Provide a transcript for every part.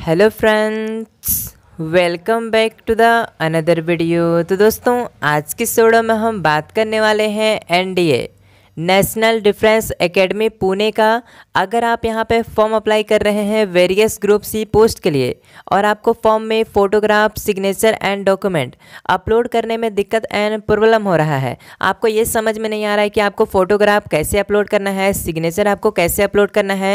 hello friends welcome back to the another video तो दोस्तों आज की सोडो में हम बात करने वाले हैं NDA national defence academy Pune का अगर आप यहाँ पे फॉर्म अप्लाई कर रहे हैं वेरियस ग्रुप सी पोस्ट के लिए और आपको फॉर्म में photograph signature and document upload करने में दिक्कत एंड प्रॉब्लम हो रहा है आपको ये समझ में नहीं आ रहा है कि आपको फ़ोटोग्राफ कैसे अपलोड करना है सिग्नेचर आपको कैसे अपलोड करना है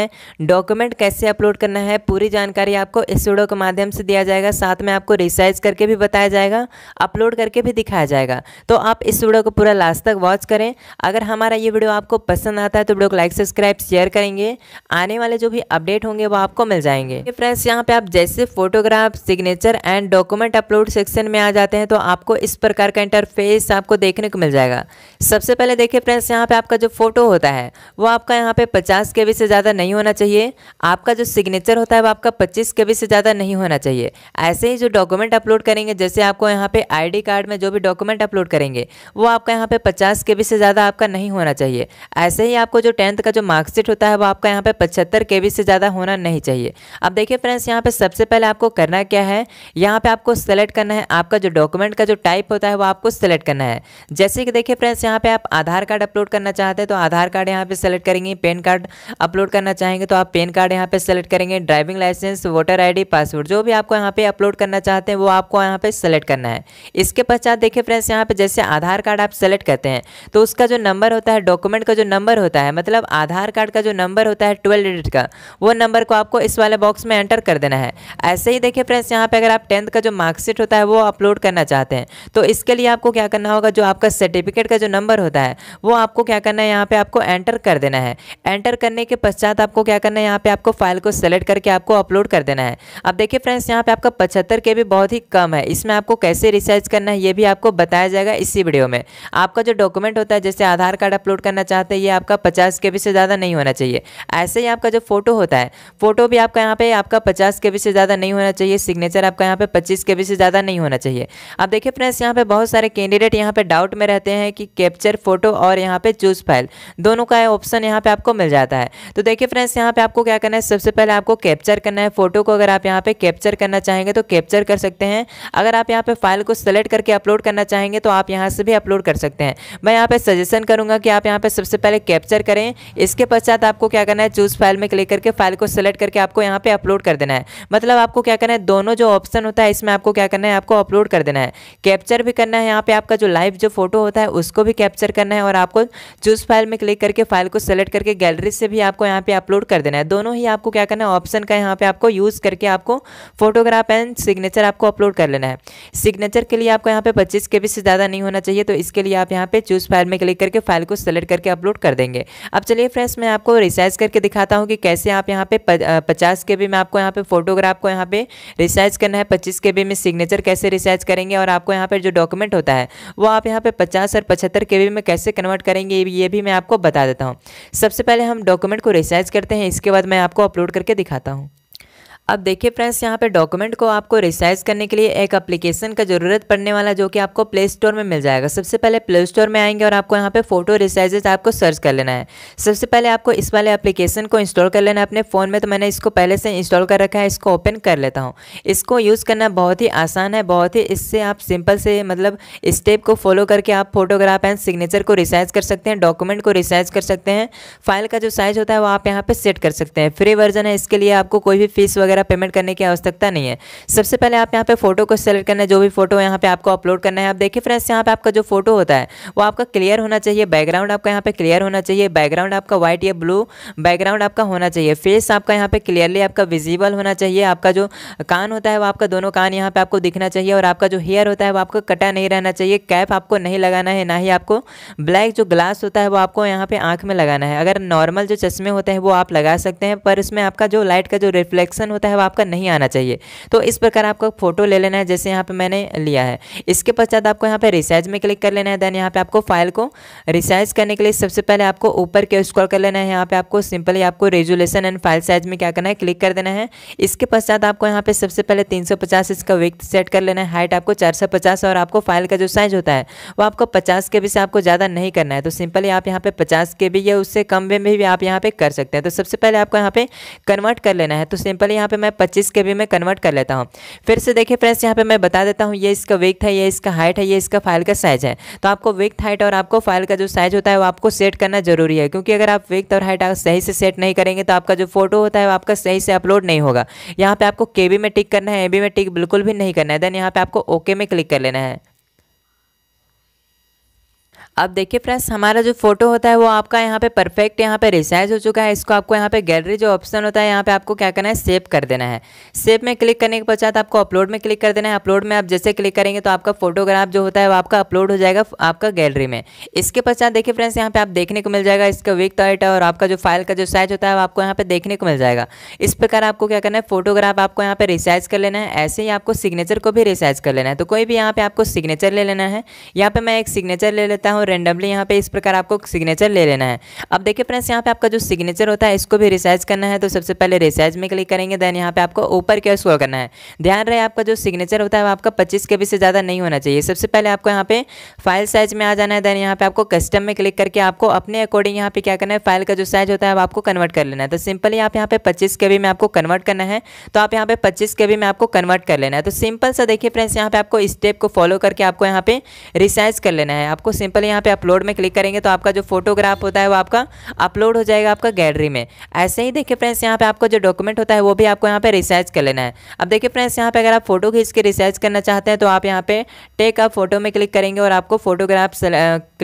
डॉक्यूमेंट कैसे अपलोड करना है पूरी जानकारी आपको इस वीडियो के माध्यम से दिया जाएगा साथ में आपको रिसर्च करके भी बताया जाएगा अपलोड करके भी दिखाया जाएगा तो आप इस वीडियो को पूरा लास्ट तक वॉच करें अगर हमारा ये वीडियो आपको पसंद आता है तो वीडियो को लाइक सब्सक्राइब शेयर करेंगे आने वाले जो भी अपडेट होंगे वो आपको मिल जाएंगे फ्रेंड्स यहाँ पे आप जैसे photograph signature and document upload section में आ जाते हैं तो आपको इस प्रकार का इंटरफेस आपको देखने को मिल जाएगा सबसे पहले देखिए फ्रेंड्स यहाँ पे आपका जो फोटो होता है वो आपका यहाँ पे पचास के से ज़्यादा नहीं होना चाहिए आपका जो सिग्नेचर होता है वो आपका पच्चीस के से ज़्यादा नहीं होना चाहिए ऐसे ही जो डॉक्यूमेंट अपलोड करेंगे जैसे आपको यहाँ पे आईडी कार्ड में जो भी डॉक्यूमेंट अपलोड करेंगे वो आपका यहाँ पे पचास के से ज़्यादा आपका नहीं होना चाहिए चाहिए ऐसे ही आपको जो टेंथ का जो मार्कशीट होता है वो आपका यहाँ पे पचहत्तर के से ज़्यादा होना नहीं चाहिए अब देखिए फ्रेंड्स यहाँ पे सबसे पहले आपको करना क्या है यहाँ पे आपको सेलेक्ट करना है आपका जो डॉक्यूमेंट का जो टाइप होता है वो आपको सेलेक्ट करना है जैसे कि देखिए फ्रेंड्स यहाँ पर आप आधार कार्ड अपलोड करना चाहते हैं तो आधार कार्ड यहाँ पर सेलेक्ट करेंगे पेन कार्ड अपलोड करना चाहेंगे तो आप पेन कार्ड यहाँ पर सेलेक्ट करेंगे driving licence voter I password जो भी आपको यहाँ पर अपलोड करना चाहते हैं वो आपको यहाँ पर सेलेक्ट करना है इसके पश्चात देखिए फ्रेंड्स यहाँ पर जैसे आधार कार्ड आप सेलेक्ट करते हैं तो उसका जो नंबर होता है डॉक्यूमेंट का जो नंबर होता है मतलब आधार कार्ड का जो नंबर होता है ट्वेल्व डिजिट का वो नंबर को आपको इस वाले बॉक्स में एंटर कर देना है ऐसे ही देखिए फ्रेंड्स यहाँ पे अगर आप टेंथ का जो मार्कशीट होता है वो अपलोड करना चाहते हैं तो इसके लिए आपको क्या करना होगा जो आपका सर्टिफिकेट का जो नंबर होता है वो आपको क्या करना है यहाँ पे आपको एंटर कर देना है एंटर करने के पश्चात आपको क्या करना है यहाँ पे आपको फाइल को सेलेक्ट करके आपको अपलोड कर देना है अब देखिए फ्रेंड्स यहाँ पे आपका पचहत्तर के भी बहुत ही कम है इसमें आपको कैसे रिसर्च करना है ये भी आपको बताया जाएगा इसी वीडियो में आपका जो डॉक्यूमेंट होता है जैसे आधार कार्ड अपलोड करना चाहते हैं ये आपका पचास के से ज़्यादा नहीं होना चाहिए ऐसे ही आपका जो फोटो होता है फोटो भी आपका यहाँ पे आपका पचास के से ज़्यादा नहीं होना चाहिए सिग्नेचर आपका यहाँ पे पच्चीस के से ज़्यादा नहीं होना चाहिए अब देखिए फ्रेंड्स यहाँ पे बहुत सारे कैंडिडेट यहाँ पे डाउट में रहते हैं कि कैप्चर फोटो और यहाँ पे चूज फाइल दोनों का ऑप्शन यहाँ पे आपको मिल जाता है तो देखिए फ्रेंड्स यहाँ पे आपको क्या करना है सबसे पहले आपको कैप्चर करना है फोटो को अगर आप यहाँ पे कैप्चर करना चाहेंगे तो कैप्चर कर सकते हैं अगर आप यहाँ पे फाइल को सेलेक्ट करके अपलोड करना चाहेंगे तो आप यहाँ से भी अपलोड कर सकते हैं मैं यहाँ पे सजेशन करूँगा कि आप आप यहाँ पर सबसे पहले कैप्चर करें इसके पश्चात आपको क्या करना है चूज़ फाइल में क्लिक करके फाइल को सिलेक्ट करके आपको यहाँ पे अपलोड कर देना है मतलब आपको क्या करना है दोनों जो ऑप्शन होता है इसमें आपको क्या करना है आपको अपलोड कर देना है कैप्चर भी करना है यहाँ पे आपका जो लाइव जो फोटो होता है उसको भी कैप्चर करना है और आपको चूज़ फाइल में क्लिक करके फाइल को सेलेक्ट करके गैलरी से भी आपको यहाँ पे अपलोड कर देना है दोनों ही आपको क्या करना है ऑप्शन का यहाँ पे आपको यूज़ करके आपको फोटोग्राफ एंड सिग्नेचर आपको अपलोड कर लेना है सिग्नेचर के लिए आपको यहाँ पे पच्चीस के से ज़्यादा नहीं होना चाहिए तो इसके लिए आप यहाँ पे चूज़ फाइल में क्लिक करके फाइल को सेलेक्ट सेलेक्ट करके अपलोड कर देंगे अब चलिए फ्रेंड्स मैं आपको रिसाइज करके दिखाता हूँ कि कैसे आप यहाँ पे पचास के बी में आपको यहाँ पे फोटोग्राफ को यहाँ पे रिसाइज करना है पच्चीस के बी में सिग्नेचर कैसे रिसाइज करेंगे और आपको यहाँ पर जो डॉक्यूमेंट होता है वो आप यहाँ पर पचास और पचहत्तर के में कैसे कन्वर्ट करेंगे ये भी मैं आपको बता देता हूँ सबसे पहले हम डॉक्यूमेंट को रिसाइज करते हैं इसके बाद मैं आपको अपलोड करके दिखाता हूँ अब देखिए फ्रेंड्स यहाँ पे डॉक्यूमेंट को आपको रिसाइज करने के लिए एक एप्लीकेशन का जरूरत पड़ने वाला जो कि आपको प्ले स्टोर में मिल जाएगा सबसे पहले प्ले स्टोर में आएंगे और आपको यहाँ पे फोटो रिसाइजेस आपको सर्च कर लेना है सबसे पहले आपको इस वाले एप्लीकेशन को इंस्टॉल कर लेना है अपने फ़ोन में तो मैंने इसको पहले से इंस्टॉल कर रखा है इसको ओपन कर लेता हूँ इसको यूज़ करना बहुत ही आसान है बहुत ही इससे आप सिंपल से मतलब स्टेप को फॉलो करके आप फोटोग्राफ एंड सिग्नेचर को रिसाइज कर सकते हैं डॉक्यूमेंट को रिसाइज कर सकते हैं फाइल का जो साइज़ होता है वो आप यहाँ पर सेट कर सकते हैं फ्री वर्जन है इसके लिए आपको कोई भी फीस वगैरह वगैरह पेमेंट करने की आवश्यकता नहीं है सबसे पहले आप यहाँ पे फोटो को सेलेक्ट करना है जो भी फोटो यहाँ पे आपको अपलोड करना है आप देखिए फ्रेंड्स यहाँ पे आपका जो फोटो होता है वो आपका क्लियर होना चाहिए बैकग्राउंड आपका यहाँ पे क्लियर होना चाहिए बैकग्राउंड आपका व्हाइट या ब्लू बैकग्राउंड आपका होना चाहिए फेस आपका यहाँ पे क्लियरली आपका विजिबल होना चाहिए आपका जो कान होता है वो आपका दोनों कान यहाँ पे आपको दिखना चाहिए और आपका जो हेयर होता है वो आपको कटा नहीं रहना चाहिए कैप आपको नहीं लगाना है ना ही आपको ब्लैक जो ग्लास होता है वो आपको यहाँ पे आंख में लगाना है अगर नॉर्मल जो चश्मे होते हैं वो आप लगा सकते हैं पर उसमें आपका जो लाइट का जो रिफ्लेक्शन होता है रहता है वो आपका नहीं आना चाहिए तो इस प्रकार आपको फोटो ले लेना है जैसे यहाँ पे मैंने लिया है इसके पश्चात आपको यहाँ पे रिसाइज में क्लिक कर लेना है देन यहाँ पे आपको फाइल को रिसाइज करने के लिए सबसे पहले आपको ऊपर के स्क्रॉल कर लेना है यहाँ पे आपको सिंपली आपको रेजुलेशन एंड फाइल साइज में क्या करना है क्लिक कर देना है इसके पश्चात आपको यहाँ पे सबसे पहले तीन इसका वेट सेट कर लेना है हाइट आपको चार और आपको फाइल का जो साइज होता है वो आपको पचास के से आपको ज़्यादा नहीं करना है तो सिंपली आप यहाँ पे पचास के या उससे कम में भी आप यहाँ पे कर सकते हैं तो सबसे पहले आपको यहाँ पे कन्वर्ट कर लेना है तो सिंपली यहाँ पे मैं पच्चीस के बी में कन्वर्ट कर लेता हूँ फिर से देखिए फ्रेंड्स यहाँ पे मैं बता देता हूँ ये इसका वेथ है ये इसका हाइट है ये इसका फाइल का साइज़ है तो आपको वेथ हाइट और आपको फाइल का जो साइज़ होता है वो आपको सेट करना जरूरी है क्योंकि अगर आप वेथ और हाइट सही से सेट नहीं करेंगे तो आपका जो फोटो होता है वो आपका सही से अपलोड नहीं होगा यहाँ पर आपको के में टिक करना है ए में टिक बिल्कुल भी नहीं करना है देन यहाँ पर आपको ओके में क्लिक कर लेना है अब देखिए फ्रेंड्स हमारा जो फोटो होता है वो आपका यहाँ पे परफेक्ट यहाँ पे रिसाइज हो चुका है इसको आपको यहाँ पे गैलरी जो ऑप्शन होता है यहाँ पे आपको क्या करना है सेव कर देना है सेव में क्लिक करने के पश्चात आपको अपलोड में क्लिक कर देना है अपलोड में आप जैसे क्लिक करेंगे तो आपका फोटोग्राफ जो होता है वो आपका अपलोड हो जाएगा आपका गैलरी में इसके पश्चात देखिए फ्रेंड्स यहाँ पे आप देखने को मिल जाएगा इसका विक टाइट और आपका जो फाइल का जो साइज होता है वो आपको यहाँ पे देखने को मिल जाएगा इस प्रकार आपको क्या करना है फोटोग्राफ आपको यहाँ पे रिसाइज कर लेना है ऐसे ही आपको सिग्नेचर को भी रिसाइज कर लेना है तो कोई भी यहाँ पे आपको सिग्नेचर ले लेना है यहाँ पे मैं एक सिग्नेचर ले लेता हूँ और रेंडमली यहाँ पे इस प्रकार आपको सिग्नेचर ले लेना है अब देखिए फ्रेंड्स यहाँ पे आपका जो सिग्नेचर होता है इसको भी रिसाइज करना है तो सबसे पहले रिसाइज में क्लिक करेंगे देन यहाँ पे आपको ऊपर क्या स्कोर करना है ध्यान रहे आपका जो सिग्नेचर होता है वो आपका पच्चीस के से ज़्यादा नहीं होना चाहिए सबसे पहले आपको यहाँ पे फाइल साइज में आ जाना है देन यहाँ पे आपको कस्टम में क्लिक करके आपको अपने अकॉर्डिंग यहाँ पे क्या करना है फाइल का जो साइज होता है वो आपको कन्वर्ट कर लेना है तो सिंपली आप यहाँ पे पच्चीस के में आपको कन्वर्ट करना है तो आप यहाँ पे पच्चीस के में आपको कन्वर्ट कर लेना है तो सिंपल सा देखिए फ्रेंड्स यहाँ पे आपको स्टेप को फॉलो करके आपको यहाँ पे रिसाइज कर लेना है आपको सिंपल यहाँ पे अपलोड में क्लिक करेंगे तो आपका जो फोटोग्राफ होता है वो आपका अपलोड हो जाएगा आपका गैलरी में ऐसे ही देखिए फ्रेंड्स यहाँ पे आपका जो डॉक्यूमेंट होता है वो भी आपको यहाँ पे रिसर्च कर लेना है अब देखिए फ्रेंड्स यहाँ पे अगर आप फोटो खींच के रिसर्च करना चाहते हैं तो आप यहाँ पे टेक अप फोटो में क्लिक करेंगे और आपको फोटोग्राफ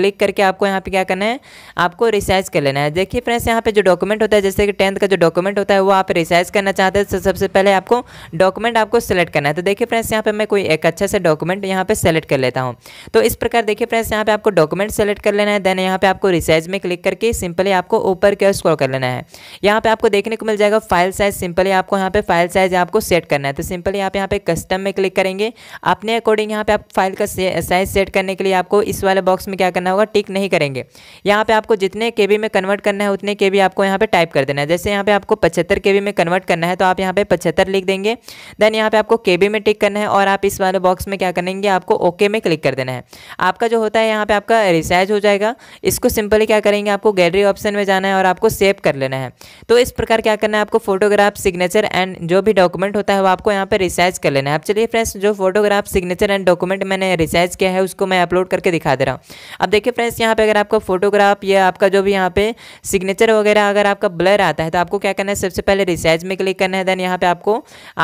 क्लिक करके आपको यहाँ पे क्या करना है आपको रिसर्च कर लेना है देखिए फ्रेंड्स यहाँ पे जो डॉक्यूमेंट होता है जैसे कि टेंथ का जो डॉक्यूमेंट होता है वो आप रिसर्च करना चाहते हैं तो सबसे पहले आपको डॉक्यूमेंट आपको सेलेक्ट करना है तो देखिए फ्रेंड्स यहाँ पे मैं कोई एक अच्छा सा डॉक्यूमेंट यहाँ पे सेलेक्ट कर लेता हूँ तो इस प्रकार देखिए फ्रेंड्स यहाँ पे आपको डॉक्यूमेंट कमेंट सेलेक्ट कर लेना है देन यहाँ पे आपको रिसाइज में क्लिक करके सिंपली आपको ऊपर के स्क्रॉल कर लेना है यहाँ पे आपको देखने को मिल जाएगा फाइल साइज सिंपली आपको यहाँ पे फाइल साइज आपको सेट करना है तो सिंपली आप यहाँ पे कस्टम में क्लिक करेंगे अपने अकॉर्डिंग यहाँ पे आप फाइल का साइज सेट करने के लिए आपको इस वाले बॉक्स में क्या करना होगा टिक नहीं करेंगे यहाँ पे आपको जितने के में कन्वर्ट करना है उतने के आपको यहाँ पे टाइप कर देना है जैसे यहाँ पे आपको पचहत्तर के में कन्वर्ट करना है तो आप यहाँ पे पचहत्तर लिख देंगे देन यहाँ पे आपको के में टिक करना है और आप इस वाले बॉक्स में क्या करेंगे आपको ओके में क्लिक कर देना है आपका जो होता है यहाँ पे आपका है रिसाइज हो जाएगा इसको सिंपली क्या करेंगे आपको गैलरी ऑप्शन में जाना है और आपको सेव कर लेना है तो इस प्रकार क्या करना है आपको फोटोग्राफ सिग्नेचर एंड जो भी डॉक्यूमेंट होता है वो आपको यहाँ पर रिसाइज कर लेना है अब चलिए फ्रेंड्स जो फोटोग्राफ सिग्नेचर एंड डॉक्यूमेंट मैंने रिसाइज किया है उसको मैं अपलोड करके दिखा दे रहा हूँ अब देखिए फ्रेंड्स यहाँ पर अगर आपका फोटोग्राफ या आपका जो भी यहाँ पे सिग्नेचर वगैरह अगर आपका ब्लर आता है तो आपको क्या करना है सबसे पहले रिसाइज में क्लिक करना है देन यहाँ पर आपको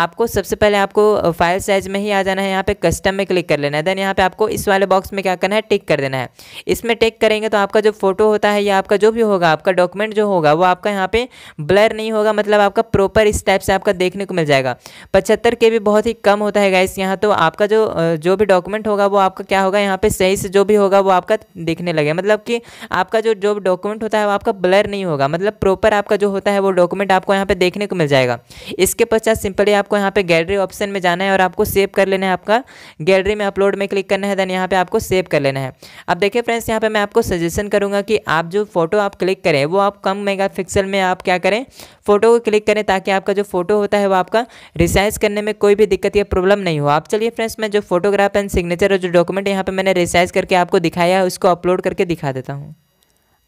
आपको सबसे पहले आपको फाइल साइज में ही आ जाना है यहाँ पे कस्टम में क्लिक कर लेना है देन यहाँ पे आपको इस वाले बॉक्स में क्या करना है टिक कर देना है इसमें टेक करेंगे तो आपका जो फोटो होता है या आपका जो भी होगा आपका डॉक्यूमेंट जो होगा वो आपका यहाँ पे ब्लर नहीं होगा मतलब आपका प्रॉपर इस टाइप से आपका देखने को मिल जाएगा पचहत्तर के भी बहुत ही कम होता है गाइस यहाँ तो आपका जो जो भी डॉक्यूमेंट होगा वो आपका क्या होगा यहाँ पे सही से जो भी होगा वो आपका दिखने लगे मतलब कि आपका जो जो डॉक्यूमेंट होता है वो आपका ब्लर नहीं होगा मतलब प्रॉपर आपका जो होता है वो डॉक्यूमेंट आपको यहाँ पे देखने को मिल जाएगा इसके पश्चात सिंपली आपको यहाँ पे गैलरी ऑप्शन में जाना है और आपको सेव कर लेना है आपका गैलरी में अपलोड में क्लिक करना है देन यहाँ पे आपको सेव कर लेना है अब देखिए फ्रेंड्स यहाँ पे मैं आपको सजेशन करूँगा कि आप जो फोटो आप क्लिक करें वो आप कम मेगापिक्सल में आप क्या करें फोटो को क्लिक करें ताकि आपका जो फोटो होता है वो आपका रिसाइज करने में कोई भी दिक्कत या प्रॉब्लम नहीं हो आप चलिए फ्रेंड्स मैं जो फोटोग्राफ एंड सिग्नेचर और जो डॉक्यूमेंट यहाँ पर मैंने रिसाइज करके आपको दिखाया है उसको अपलोड करके दिखा देता हूँ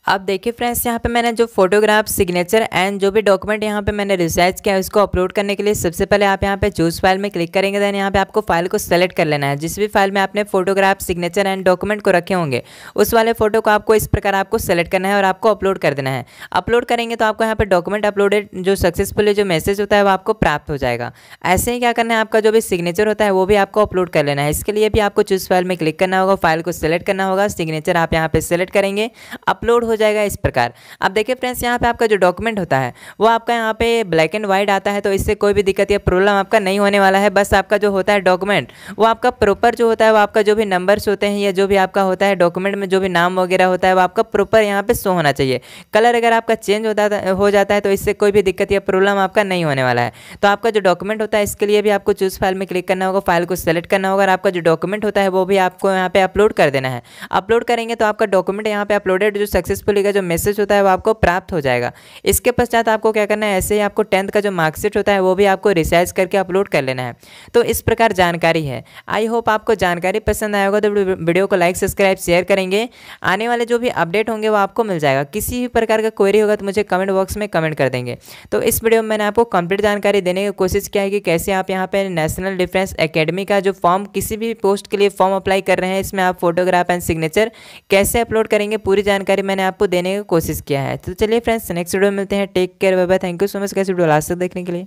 अब देखिए फ्रेंड्स यहाँ पे मैंने जो फोटोग्राफ सिग्नेचर एंड जो भी डॉक्यूमेंट यहाँ पे मैंने रिसर्च किया है उसको अपलोड करने के लिए सबसे पहले आप यहाँ पे चूज फाइल में क्लिक करेंगे देन यहाँ पे आपको फाइल को सेलेक्ट कर लेना है जिस भी फाइल में आपने फोटोग्राफ सिग्नेचर एंड डॉक्यूमेंट को रखे होंगे उस वाले फोटो को आपको इस प्रकार आपको सेलेक्ट करना है और आपको अपलोड कर देना है अपलोड करेंगे तो आपको यहाँ पर डॉक्यूमेंट अपलोडेड जो सक्सेसफुली जो मैसेज होता है वो आपको प्राप्त हो जाएगा ऐसे ही क्या करना है आपका जो भी सिग्नेचर होता है वो भी आपको अपलोड कर लेना है इसके लिए भी आपको चूज फाइल में क्लिक करना होगा फाइल को सेलेक्ट करना होगा सिग्नेचर आप यहाँ पर सेलेक्ट करेंगे अपलोड हो जाएगा इस प्रकार अब देखिए फ्रेंड्स यहाँ पे आपका जो डॉक्यूमेंट होता है वो आपका यहाँ पे ब्लैक एंड व्हाइट आता है तो इससे कोई भी दिक्कत या प्रॉब्लम आपका नहीं होने वाला है बस आपका जो होता है डॉक्यूमेंट वो आपका प्रॉपर जो होता है वो आपका जो भी नंबर्स होते हैं या जो भी आपका होता है डॉक्यूमेंट में जो भी नाम वगैरह होता है वो आपका प्रॉपर यहाँ पर शो होना चाहिए कलर अगर आपका चेंज होता हो जाता है तो इससे कोई भी दिक्कत या प्रॉब्लम आपका नहीं होने वाला है तो आपका जो डॉक्यूमेंट होता है इसके लिए भी आपको चूज़ फाइल में क्लिक करना होगा फाइल को सेलेक्ट करना होगा और आपका जो डॉक्यूमेंट होता है वो भी आपको यहाँ पे अपलोड कर देना है अपलोड करेंगे तो आपका डॉक्यूमेंट यहाँ पे अपलोडेड जो सक्सेसफुल डिस्प्ले का जो मैसेज होता है वो आपको प्राप्त हो जाएगा इसके पश्चात आपको क्या करना है ऐसे ही आपको टेंथ का जो मार्कशीट होता है वो भी आपको रिसर्च करके अपलोड कर लेना है तो इस प्रकार जानकारी है आई होप आपको जानकारी पसंद आया होगा तो वीडियो को लाइक सब्सक्राइब शेयर करेंगे आने वाले जो भी अपडेट होंगे वो आपको मिल जाएगा किसी भी प्रकार का क्वेरी होगा तो मुझे कमेंट बॉक्स में कमेंट कर देंगे तो इस वीडियो में मैंने आपको कंप्लीट जानकारी देने की कोशिश किया है कि कैसे आप यहाँ पर नेशनल डिफेंस अकेडमी का जो फॉर्म किसी भी पोस्ट के लिए फॉर्म अप्लाई कर रहे हैं इसमें आप फोटोग्राफ एंड सिग्नेचर कैसे अपलोड करेंगे पूरी जानकारी मैंने आपको देने की कोशिश किया है तो चलिए फ्रेंड्स नेक्स्ट वीडियो मिलते हैं take care bye bye thank you so much कैसे वीडियो लास्ट तक देखने के लिए